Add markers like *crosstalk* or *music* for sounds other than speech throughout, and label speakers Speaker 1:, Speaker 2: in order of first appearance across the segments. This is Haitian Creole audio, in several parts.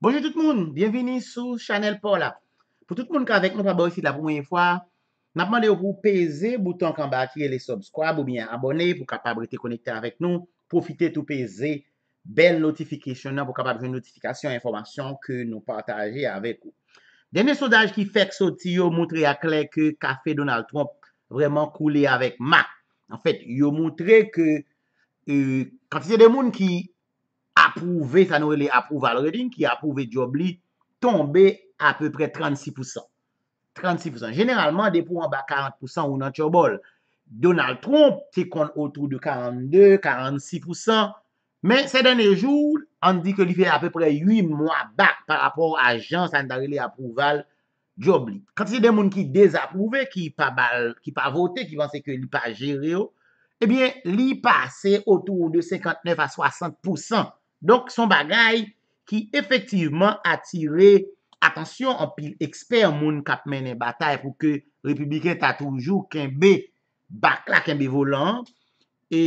Speaker 1: Bonjou tout moun, bienveni sou chanel Paula. Pou tout moun ka vek moun pa bo yisi la pou mwenye fwa, napman de yo pou peze bouton kan ba atire les subskwa, pou mi an abone, pou kapabre te konekte avèk nou, profite tou peze bel notifikasyon nan pou kapabre notifikasyon, informasyon ke nou pataje avèk ou. Denye soudaj ki fek soti yo moutre ak lè ke ka fe Donald Trump vreman koule avèk ma. En fèt, yo moutre ke kat se de moun ki apouve Sanarele apouval reding ki apouve Jobli tombe apèpè 36%. 36%. Genèralman depou an bak 40% ou nan tchobol. Donald Trump se kon otou de 42, 46%. Men se dene joul, an di ke li fè apèpè 8 mwa bak par apòr ajan Sanarele apouval Jobli. Kant se den moun ki dezapouve, ki pa vote, ki vansè ke li pa jere yo, ebyen li pase otou de 59 à 60%. Donk son bagay ki efektiveman atire atasyon an pil eksper moun kap men en batay pou ke republiken ta toujou kenbe bakla, kenbe volan. E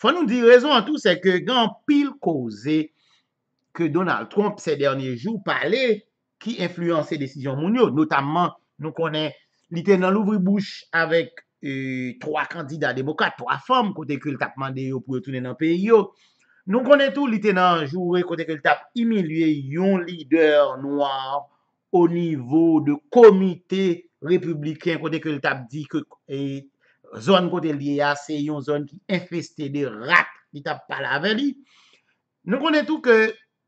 Speaker 1: fwa nou di rezon an tou se ke gen an pil koze ke Donald Trump se dernyen jou pale ki influans se desijon moun yo. Notamman nou konen liten nan louvri bouch avek 3 kandida demokat, 3 fom kote kul tapman deyo pou yo tounen an peyo. Nou konen tou li te nan joure kote ke li tap imilye yon lider noyar o nivou de komite republiken kote ke li tap di ke e, zon kote li yase yon zon ki infeste de rak li tap pala ave li. Nou konen tou ke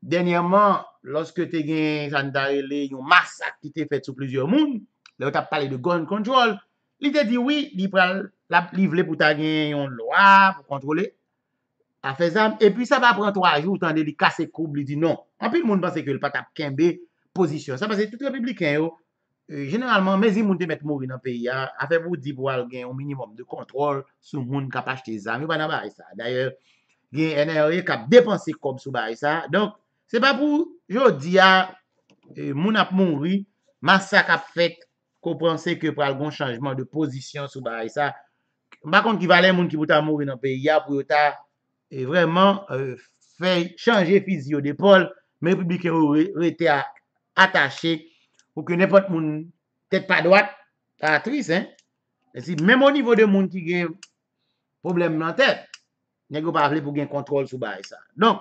Speaker 1: denyaman loske te gen zandarele yon masak ki te fet sou plizye moun le tap pale de gon kontrol li te di wii li vle pou ta gen yon loyar pou kontrole a fe zam, e pi sa va pran 3 jou tan de li kase koub, li di non. A pi moun base ke l pa tap kenbe pozisyon. Sa pase tout republiken yo, e, generalman, mezi moun te met mouri nan peyi ya, a fe pou di boal gen o minimum de kontrol sou moun kapache te zam, yon pa nan bari sa. Daye, gen enerye kap depanse kom sou bari sa. Donk, se pa pou, yo di ya, e, moun ap mouri, masak ap fet, ko pranse ke pral gon chanjman de pozisyon sou bari sa. Bakon ki valen moun ki bouta mouri nan peyi ya, pou yo ta E vreman euh, fèy chanje fizio de pol, mè publikè ou rete atache pou ke nepot moun tèt pa doat atris. E Mèm ou nivou de moun ki gen problem nan tèt, nekou pa rafle pou gen kontrol sou ba e sa. Non,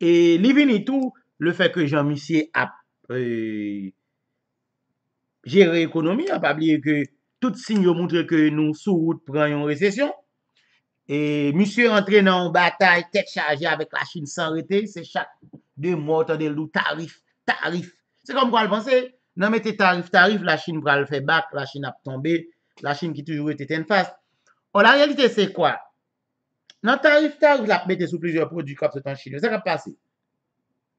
Speaker 1: e li vinitou le fèk ke Jean-Michel a jere euh, ekonomi, a pabliye ke tout sign yo moutre ke nou sou wout preyon resesyon. E misye rentre nan ou batay, tek chaje avèk la chine san rete, se chak de mota de lou tarif, tarif. Se kom kwa l'pense, nan mette tarif, tarif, la chine pral fè bak, la chine ap tombe, la chine ki toujou ete ten fas. Ou la realite se kwa? Nan tarif, tarif, lak mette sou plizye prodikop se tan chine, se kap pase.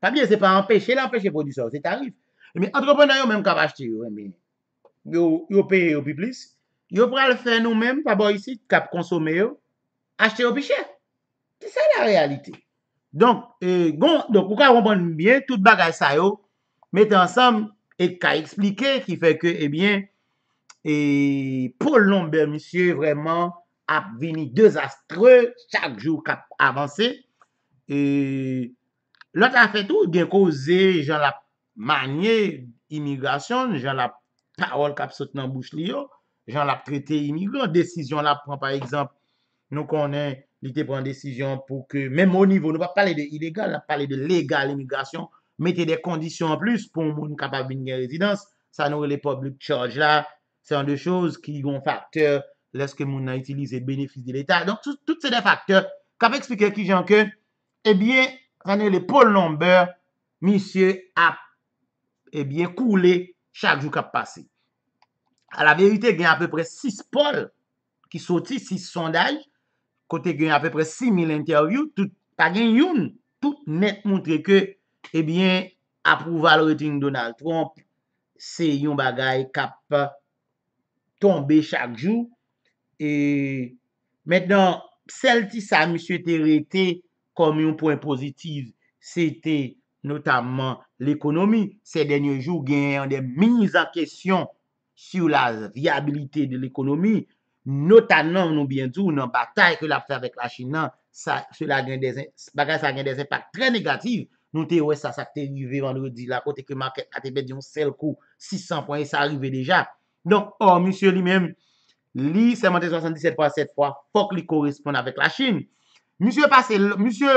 Speaker 1: Fabie, se pa empèche, l'empèche prodisor, se tarif. E mi, antreprenayon menm kap achte yo, yo peye yo pi plis, yo pral fè nou menm, pa bo yisi, kap konsome yo, Achete yo pi chè. Ti sa la realite. Donk, euh, ou ka rompon biye, tout bagay sa yo, mette ansam, e ka explike, ki feke, e eh bien, pou lombe, misye, vreman, ap vini dezastre, chak jou kap avanse, e lot a fe tou, gen koze, jan la manye, imigrasyon, jan la parol kap sot nan bouch liyo, jan la prete imigran, desisyon la, pran, par exemple, nou konen lite pran desijon pou ke, menm ou nivou, nou pa pale de ilegal, pale de legal imigrasyon, mette de kondisyon an plus pou moun kapap bin gen rezidans, sa nou re le public charge la, san de chouz ki yon faktor leske moun nan itilize benefis di l'Etat. Donk, tout se de faktor, kap ekspike ki jan ke, e eh bie, rane le Paul Lombert, misye ap, e eh bie, koule chak jou kap pase. A la verite gen ap peu pre 6 Paul, ki soti 6 sondaj, Kote gen apèpre 6000 interview, tout pa gen yon, tout net moutre ke, ebyen, eh apouval reting Donald Trump, se yon bagay kap eh, tombe chak jou. Et maintenant, sel ti sa misye terete, kom yon poin pozitiv, se te notamman l'ekonomi. Se denye jou gen yon de miz a kesyon sou la viabilite de l'ekonomi, Nota nan nou bientou, nan bakay ke la pte avèk la Chine nan, bakay sa gen dezen pak tre negatif, nou te ouè sa sakte yu ve vendredi la kote ke market atepè diyon sel kou 600 pwenye sa arrive deja. Donk, oh, misye li mèm li 77.7 pwa fok li koresponde avèk la Chine. Misye pase, misye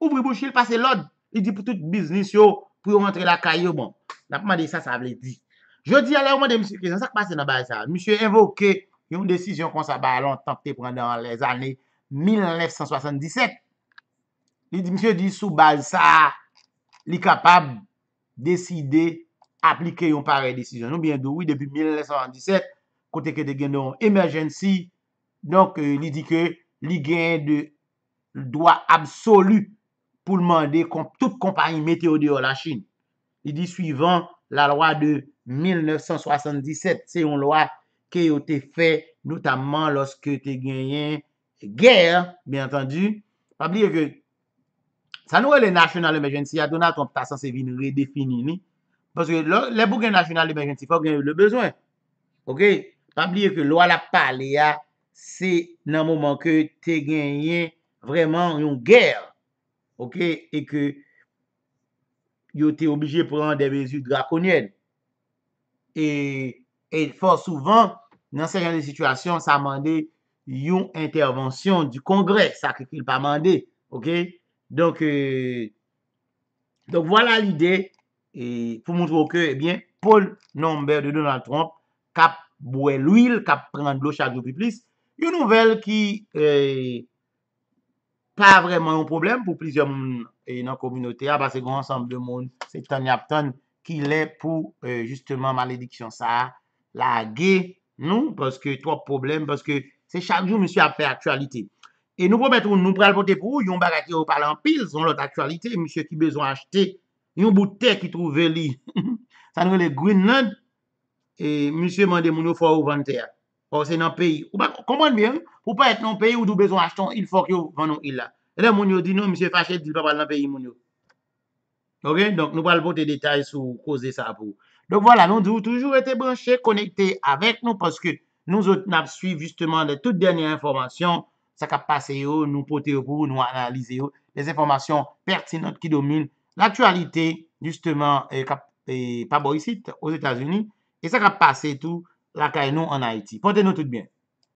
Speaker 1: oubri pou chile pase lod, i di pou tout biznis yo, pou yon rentre la kayo bon. La pouman dey sa, sa vle di. Je di alè ouman dey misye krezen, sakpase nan bay sa, misye invo ke yon desisyon kon sa ba alon tanke te prendan an les ane 1977. Li di, msye di, soubaz sa li kapab deside aplike yon pare desisyon. Nou bien dou, oui, debi 1977, kote ke te gen don emergency, donk euh, li di ke li gen de l doa absolu pou l mande kon tout kompanyi meteo di yo la chine. Li di, suivant la loa de 1977, se yon loa ke yo te fe notaman loske te genyen gèr, byantandu, pabliye ke, sa nou e le national emergency, a donat ton pasan se vin redéfinini, paske le bou gen national emergency, fò genyev le bezwen, ok, pabliye ke lwa la pale ya, se nan mouman ke te genyen vreman yon gèr, ok, e ke, yo te obijye pran de vezu drakonyen, e, Et fort souvan, nan se yon de situasyon, sa mande yon intervensyon di kongre, sa ki fil pa mande. Ok, donk, e, donk wala lide, e, pou moutro ke, ebyen, Paul Nombert de Donald Trump kap bwe l'ouil, kap preman blosha goupi plis. Yon nouvel ki, e, pa vreman yon problem pou plisyon e, nan kominote, apase kon ansamb de moun, se tanyap tany, ki lè pou, e, justeman, malediksyon sa a. la ge, nou, paske 3 problem, paske se chak jou misyo ap pe aktualite. E nou pou betoun nou pral pote pou, yon baga ki ou pal anpil, son lot aktualite, misyo ki bezon achete, yon bout te ki trou veli. *laughs* Sanwen le Greenland e misyo mande moun yo fwa ou vante ya. Ou se nan peyi. Komande bien, pou pa et nan peyi ou dou bezon acheton, il fwa ki ou vannon il e la. E den moun yo di nou, misyo fache, di l pa pal nan peyi moun yo. Ok, donc nou pral pote detay sou kose de sa pou. Donc voilà, nous avons toujours été branchés, connectés avec nous parce que nous avons suivi justement les toutes dernières informations ce qui a passé, oh, nous avons porté, oh, nous avons analysé oh, les informations pertinentes qui domine l'actualité justement, eh, eh, et pas boycette, aux Etats-Unis et ce qui a passé tout, la caille nous en Haïti. Portez-nous tout bien.